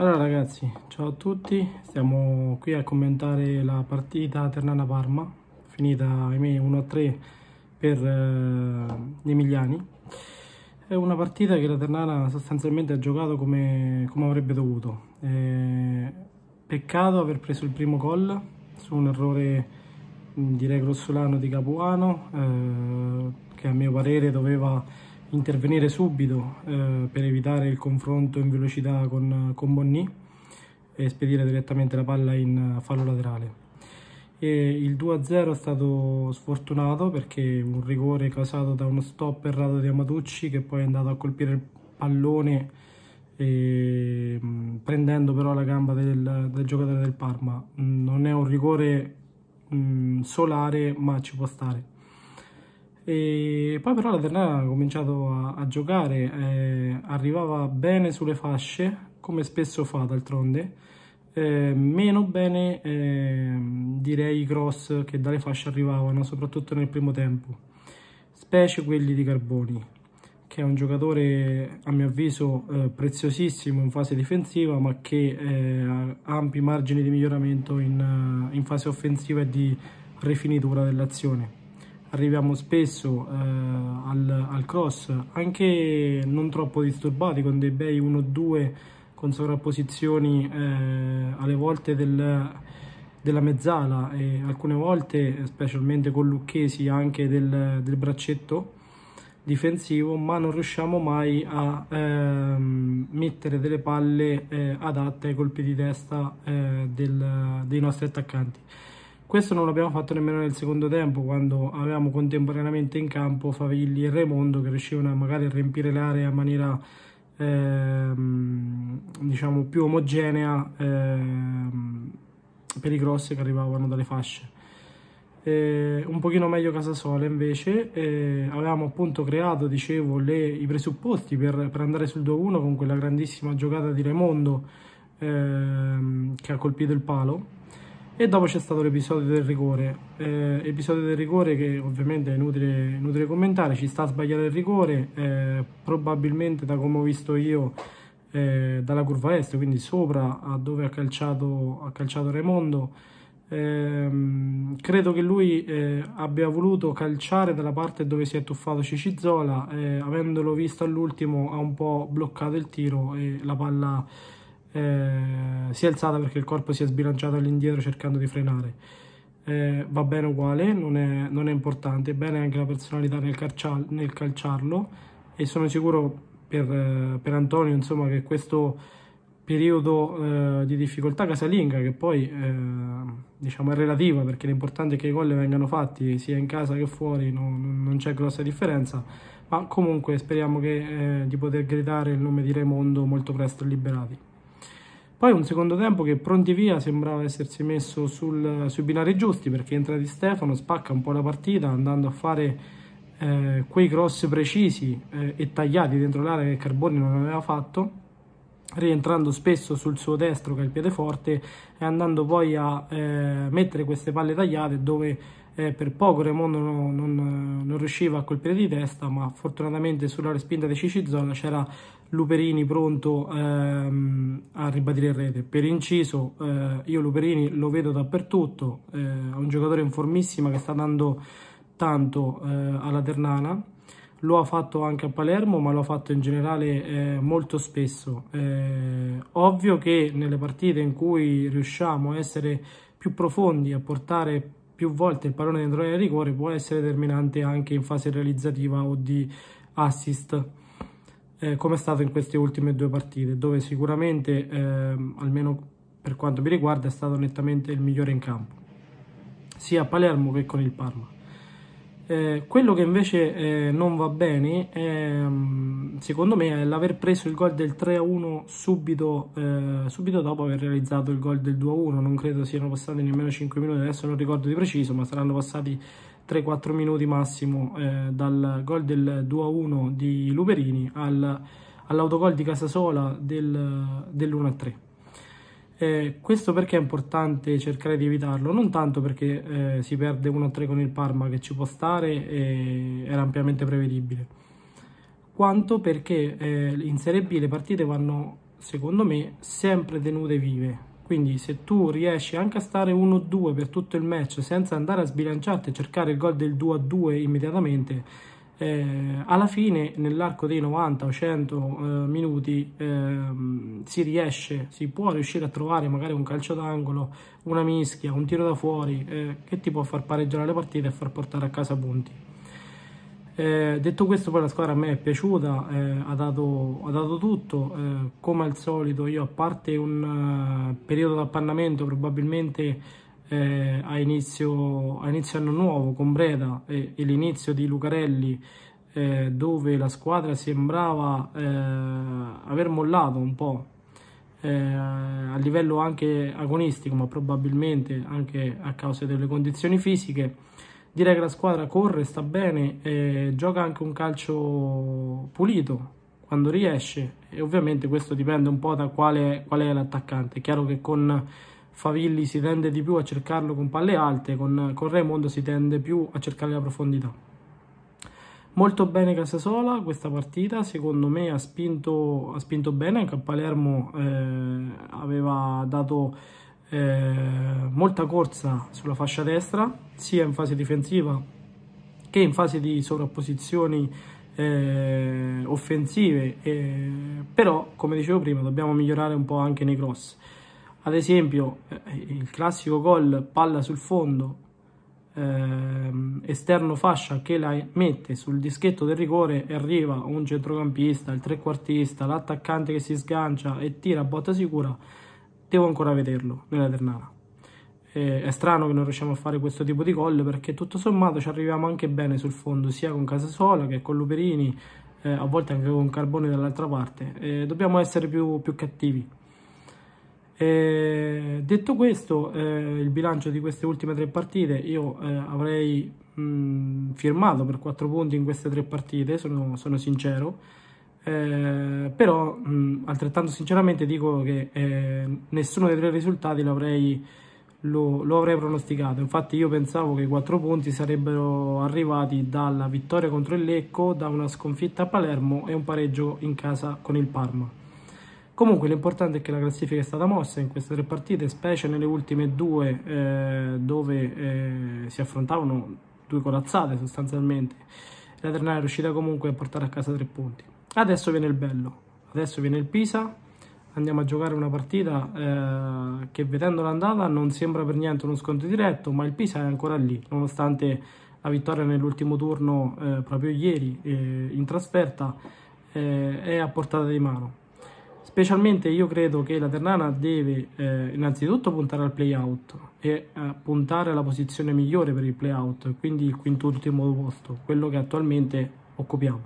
Allora ragazzi, ciao a tutti, stiamo qui a commentare la partita Ternana-Parma, finita ahimè 1-3 per eh, gli Emiliani. È una partita che la Ternana sostanzialmente ha giocato come, come avrebbe dovuto. Eh, peccato aver preso il primo gol su un errore direi grossolano di Capuano, eh, che a mio parere doveva intervenire subito eh, per evitare il confronto in velocità con, con Bonny e spedire direttamente la palla in eh, fallo laterale. E il 2-0 è stato sfortunato perché un rigore causato da uno stop errato di Amatucci che poi è andato a colpire il pallone e, mh, mm, prendendo però la gamba del, del giocatore del Parma. Mm, non è un rigore mh, mm, solare ma ci può stare. E poi però la Ternana ha cominciato a, a giocare, eh, arrivava bene sulle fasce, come spesso fa d'altronde, eh, meno bene eh, direi i cross che dalle fasce arrivavano, soprattutto nel primo tempo, specie quelli di Carboni, che è un giocatore a mio avviso eh, preziosissimo in fase difensiva, ma che eh, ha ampi margini di miglioramento in, eh, in fase offensiva e di rifinitura dell'azione arriviamo spesso eh, al, al, cross, anche non troppo disturbati, con dei bei 1-2 con sovrapposizioni eh, alle volte del, della mezzala e alcune volte, specialmente con Lucchesi, anche del, del braccetto difensivo, ma non riusciamo mai a ehm, mettere delle palle eh, adatte ai colpi di testa eh, del, dei nostri attaccanti. Questo non l'abbiamo fatto nemmeno nel secondo tempo, quando avevamo contemporaneamente in campo Favilli e Raimondo che riuscivano a magari a riempire l'area in maniera ehm, diciamo più omogenea ehm, per i grossi che arrivavano dalle fasce. Eh, un pochino meglio Casasola invece, eh, avevamo appunto creato, dicevo, le, i presupposti per, per andare sul 2-1 con quella grandissima giocata di Raimondo ehm, che ha colpito il palo e dopo c'è stato l'episodio del rigore, eh, episodio del rigore che ovviamente è inutile, inutile commentare, ci sta sbagliato il rigore, eh, probabilmente da come ho visto io eh, dalla curva est, quindi sopra a dove ha calciato, ha calciato Raimondo, ehm, credo che lui eh, abbia voluto calciare dalla parte dove si è tuffato Cicizola, eh, avendolo visto all'ultimo ha un po' bloccato il tiro e la palla eh, si è alzata perché il corpo si è sbilanciato all'indietro cercando di frenare. Eh, va bene uguale, non è, non è importante, è bene anche la personalità nel, carcial, nel calciarlo e sono sicuro per, eh, per Antonio insomma, che questo periodo eh, di difficoltà casalinga che poi eh, diciamo è relativa perché l'importante è che i gol vengano fatti sia in casa che fuori, no, non c'è grossa differenza, ma comunque speriamo che, eh, di poter gridare il nome di Raimondo molto presto liberati. Poi un secondo tempo che pronti via sembrava essersi messo sul, sui binari giusti perché entra Di Stefano, spacca un po' la partita andando a fare eh, quei cross precisi eh, e tagliati dentro l'area che Carboni non aveva fatto rientrando spesso sul suo destro che è il piede forte e andando poi a eh, mettere queste palle tagliate dove eh, per poco Raimondo non, non, non, riusciva a colpire di testa ma fortunatamente sulla respinta di Cicizona c'era Luperini pronto ehm, a ribadire il rete per inciso eh, io Luperini lo vedo dappertutto eh, è un giocatore in formissima che sta dando tanto eh, alla Ternana lo ha fatto anche a Palermo ma lo ha fatto in generale eh, molto spesso. Eh, ovvio che nelle partite in cui riusciamo a essere più profondi, a portare più volte il pallone dentro nel rigore può essere determinante anche in fase realizzativa o di assist. Eh, come è stato in queste ultime due partite, dove sicuramente, ehm, almeno per quanto mi riguarda, è stato nettamente il migliore in campo, sia a Palermo che con il Parma. Eh, quello che invece eh, non va bene, è, mm, secondo me, è l'aver preso il gol del 3-1 subito, eh, subito, dopo aver realizzato il gol del 2-1. Non credo siano passati nemmeno 5 minuti, adesso non ricordo di preciso, ma saranno passati 3-4 minuti massimo eh, dal gol del 2-1 di Luperini al, all'autogol di Casasola del, dell'1-3. Eh, questo perché è importante cercare di evitarlo, non tanto perché eh, si perde 1-3 con il Parma che ci può stare e era ampiamente prevedibile, quanto perché eh, in Serie B le partite vanno, secondo me, sempre tenute vive. Quindi se tu riesci anche a stare 1-2 per tutto il match senza andare a sbilanciarti e cercare il gol del 2-2 immediatamente, eh, alla fine nell'arco dei 90 o 100 eh, minuti ehm, si riesce, si può riuscire a trovare magari un calcio d'angolo, una mischia, un tiro da fuori eh, che ti può far pareggiare le partite e far portare a casa punti. Eh, detto questo, poi la squadra a me è piaciuta, eh, ha, dato, ha, dato, tutto. Eh, come al solito, io a parte un uh, periodo d'appannamento, probabilmente eh, a, inizio, a, inizio, anno nuovo con Breda e, e l'inizio di Lucarelli eh, dove la squadra sembrava eh, aver mollato un po' eh, a livello anche agonistico ma probabilmente anche a causa delle condizioni fisiche direi che la squadra corre, sta bene gioca anche un calcio pulito quando riesce e ovviamente questo dipende un po' da quale, qual è l'attaccante. È chiaro che con Favilli si tende di più a cercarlo con palle alte, con, con Raymond si tende più a cercare la profondità. Molto bene Casasola questa partita, secondo me ha spinto, ha spinto bene, anche a Palermo eh, aveva dato eh, molta corsa sulla fascia destra, sia in fase difensiva che in fase di sovrapposizioni eh, offensive, eh, però come dicevo prima dobbiamo migliorare un po' anche nei cross. Ad esempio, eh, il classico gol palla sul fondo, ehm, esterno fascia che la mette sul dischetto del rigore e arriva un centrocampista, il trequartista, l'attaccante che si sgancia e tira a botta sicura, devo ancora vederlo nella Ternana. Eh, è strano che non riusciamo a fare questo tipo di gol perché tutto sommato ci arriviamo anche bene sul fondo, sia con Casasola che con Luperini, eh, a volte anche con Carbone dall'altra parte. Eh, dobbiamo essere più, più cattivi. Eh, detto questo, eh, il bilancio di queste ultime tre partite io eh, avrei mh, mm, firmato per 4 punti in queste tre partite, sono, sono sincero, eh, però mh, mm, altrettanto sinceramente dico che eh, nessuno dei tre risultati lo avrei, lo, lo avrei pronosticato, infatti io pensavo che i 4 punti sarebbero arrivati dalla vittoria contro il Lecco, da una sconfitta a Palermo e un pareggio in casa con il Parma. Comunque l'importante è che la classifica è stata mossa in queste tre partite, specie nelle ultime due eh, dove eh, si affrontavano due corazzate sostanzialmente. La Ternana è riuscita comunque a portare a casa tre punti. Adesso viene il bello, adesso viene il Pisa, andiamo a giocare una partita eh, che vedendola andata non sembra per niente uno scontro diretto, ma il Pisa è ancora lì, nonostante la vittoria nell'ultimo turno eh, proprio ieri eh, in trasferta eh, è a portata di mano. Specialmente io credo che la Ternana deve eh, innanzitutto puntare al playout e eh, puntare alla posizione migliore per il playout, quindi il quinto ultimo posto, quello che attualmente occupiamo.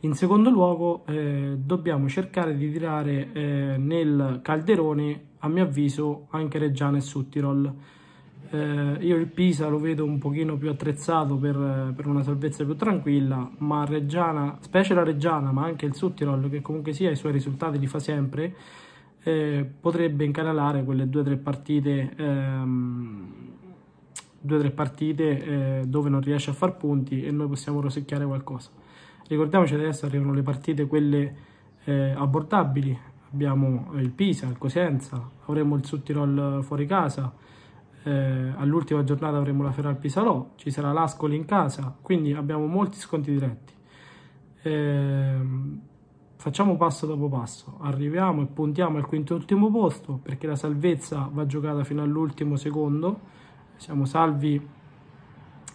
In secondo luogo eh, dobbiamo cercare di tirare eh, nel calderone, a mio avviso, anche Reggiana e Suttirol eh, io il Pisa lo vedo un pochino più attrezzato per, per, una salvezza più tranquilla, ma Reggiana, specie la Reggiana, ma anche il Suttirol, che comunque sia i suoi risultati li fa sempre, eh, potrebbe incanalare quelle due o tre partite, ehm, due, tre partite eh, dove non riesce a far punti e noi possiamo rosicchiare qualcosa. Ricordiamoci adesso arrivano le partite quelle eh, abbordabili, abbiamo il Pisa, il Cosenza, avremo il Suttirol fuori casa, eh, all'ultima giornata avremo la Ferrari Pisarò, ci sarà l'Ascoli in casa, quindi abbiamo molti sconti diretti. Eh, facciamo passo dopo passo, arriviamo e puntiamo al quinto e ultimo posto perché la salvezza va giocata fino all'ultimo secondo, siamo salvi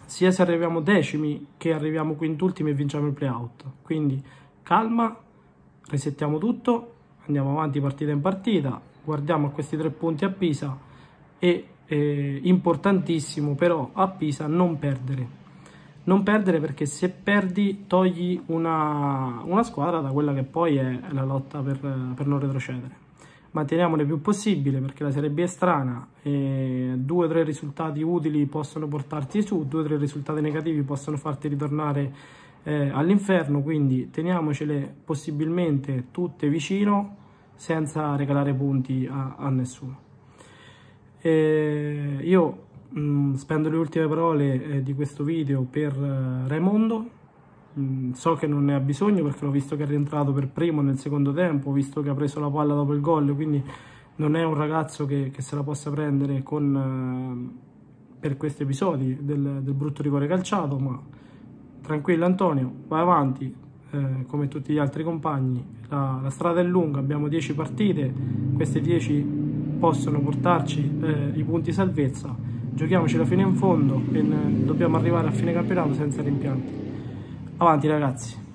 sia se arriviamo decimi che arriviamo quintultimi e vinciamo il playout. Quindi calma, resettiamo tutto, andiamo avanti partita in partita, guardiamo a questi tre punti a Pisa e eh, importantissimo però a Pisa non perdere. Non perdere perché se perdi togli una, una squadra da quella che poi è la lotta per, per non retrocedere. Manteniamole più possibile perché la Serie B è strana e due o tre risultati utili possono portarti su, due o tre risultati negativi possono farti ritornare eh, all'inferno, quindi teniamocele possibilmente tutte vicino senza regalare punti a, a nessuno. Eh, io mh, mm, spendo le ultime parole eh, di questo video per eh, Raimondo. Mm, so che non ne ha bisogno perché l'ho visto che è rientrato per primo nel secondo tempo, ho visto che ha preso la palla dopo il gol, quindi non è un ragazzo che, che se la possa prendere con, eh, per questi episodi del, del, brutto rigore calciato, ma tranquillo Antonio, vai avanti eh, come tutti gli altri compagni, la, la strada è lunga, abbiamo 10 partite, queste 10 possono portarci eh, i punti salvezza. Giochiamoci la fine in fondo e eh, dobbiamo arrivare a fine campionato senza rimpianti. Avanti ragazzi!